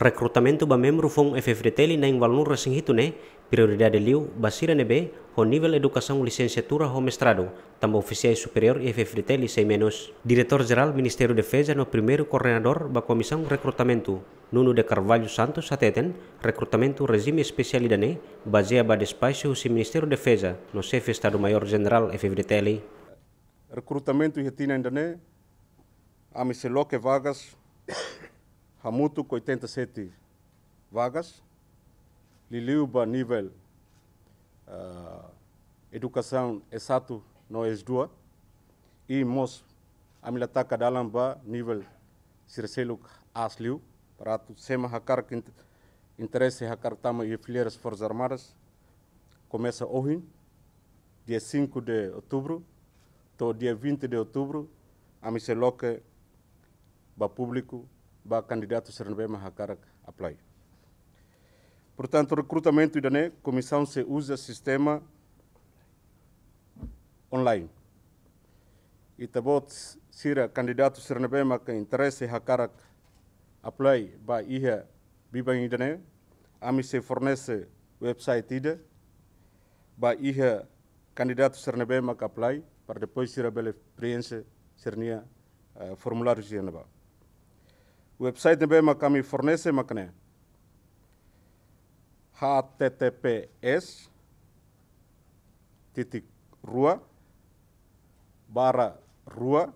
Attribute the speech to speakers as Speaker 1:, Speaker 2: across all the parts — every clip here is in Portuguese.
Speaker 1: Recrutamento ba membro fong FFDTL na walnur rasing hitune, prioridade liu, basira nebe, ho nível educação licenciatura ho mestrado, tamba oficiais superior e sem menos. Diretor-Geral Ministério da Defesa no primeiro coordenador ba Comissão Recrutamento, Nuno de Carvalho Santos ateten, recrutamento regime especialidade, baseia ba despacho se Ministério da Defesa, no chefe Estado-Maior-General FFDTL.
Speaker 2: Recrutamento e retina ainda ne, a vagas, Ramuto, 87 vagas. Liliuba, nível uh, ah, educação, exato, no é E Mos, Amilataka Dalamba, nível Circelo Asliu, para Sema Hakar, que interesse Hakar Tama e filhas Forças Armadas. Começa hoje, dia 5 de outubro, até dia 20 de outubro, a Miseloque, para público, para candidatos Serenbema Hakarak Apply. Portanto, recrutamento e dané, comissão se usa sistema online. E tabot sira candidato Serenbema que interesse Hakarak Apply para ir biba a ami se fornece website ida, para iha candidato Serenbema que apply, para depois sira bela experiência, sernia uh, eh, formulário de Geneva. Website ma kami fornese makne https titik rua barra rua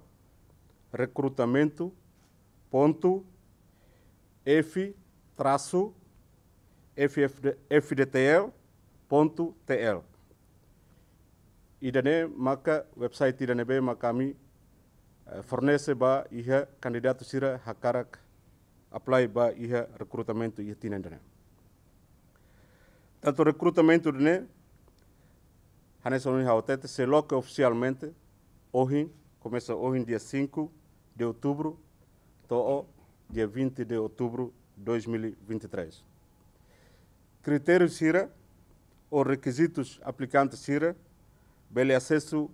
Speaker 2: recrutamento ponto f traço fdtl ponto tl idane maka website idane be kami eh, fornese ba iha kandidat sira hakarak apply ba iha recrutamento iha tinandana tanto recrutamento dene hanesoni otete, se loca oficialmente hoje começa hoje dia 5 de outubro to o dia 20 de outubro 2023 critérios sira ou requisitos aplicantes sira bele acesso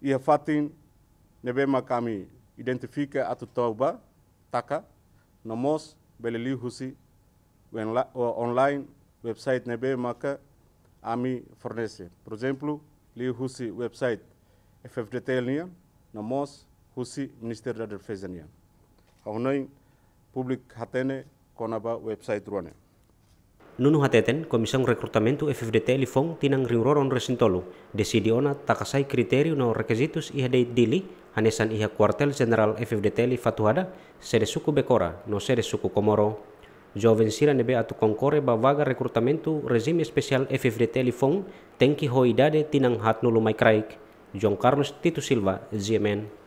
Speaker 2: iha fatin nebema kami identifica atu tauba taka na mos bele la husi online website na be maka ami fornece por exemplo li husi website FF nia na mos husi Ministério da Defesa nia public hatene konaba website ruane
Speaker 1: nunu hateten komision rekrutamentu FFDT lifong tinang riuroron resintolu desidi ona takasai kriteriu no requisitus iha dili hanesan iha kuartel general FFDT li fatuhada sede suku bekora no sede suku komoro joven sira nebe atu konkore ba vaga rekrutamentu rezim spesial FFDT lifong tenki hoidade tinang hatnulu maikraik John Carlos Tito Silva, ZMN.